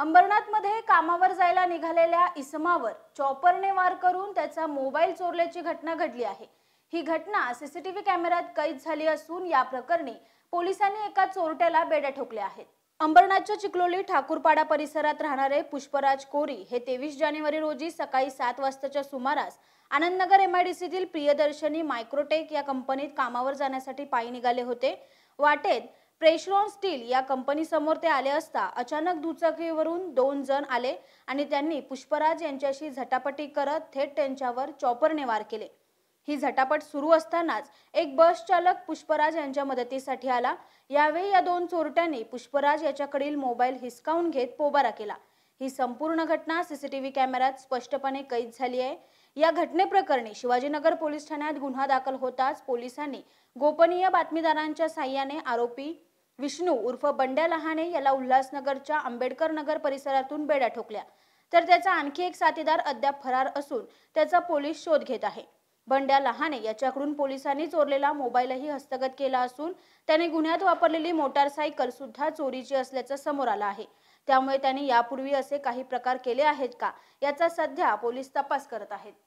अंबरनाथमध्ये कामावर जायला निघालेल्या इसमावर चॉपरने वार करून त्याचा मोबाईल चोरल्याची घटना घडली आहे ही घटना सीसीटीव्ही कॅमेऱ्यात कैद झाली असून या प्रकरणी पोलिसांनी एका चोरट्याला बेड्या ठोकल्या आहेत अंबरनाथच्या चिखलोली ठाकूरपाडा परिसरात राहणारे पुष्पराज कोरी हे तेवीस जानेवारी रोजी सकाळी सात वाजताच्या सुमारास आनंदनगर सीतील प्रियदर्शनी मायक्रोटेक या कंपनीत कामावर जाण्यासाठी पायी निघाले होते वाटेत प्रेशरॉन स्टील या कंपनीसमोर ते आले असता अचानक दुचाकीवरून दोन जण आले आणि त्यांनी पुष्पराज यांच्याशी झटापटी करत थेट त्यांच्यावर चॉपरने वार केले ही झटापट सुरू असतानाच एक बस चालक पुष्पराज यांच्या मदतीसाठी आला यावेळी या दोन चोरट्यांनी पुष्पराज याच्याकडील मोबाईल हिसकावून घेत पोबारा केला ही संपूर्ण घटना सीसीटीव्ही कॅमेऱ्यात स्पष्टपणे कैद झाली आहे या घटनेप्रकरणी शिवाजीनगर पोलीस ठाण्यात गुन्हा दाखल होताच पोलिसांनी गोपनीय बातमीदारांच्या साह्याने आरोपी विष्णू उर्फ बंड्या लहाने याला उल्हासनगरच्या आंबेडकर नगर परिसरातून बेड्या ठोकल्या तर त्याचा आणखी एक साथीदार अद्याप फरार असून त्याचा पोलीस शोध घेत आहे बंड्या लहाने याच्याकडून पोलिसांनी चोरलेला मोबाईलही हस्तगत केला असून त्याने गुन्ह्यात वापरलेली मोटारसायकल सुद्धा चोरीची असल्याचं समोर आलं आहे त्यामुळे त्याने यापूर्वी असे काही प्रकार केले आहेत का याचा सध्या पोलीस तपास करत आहेत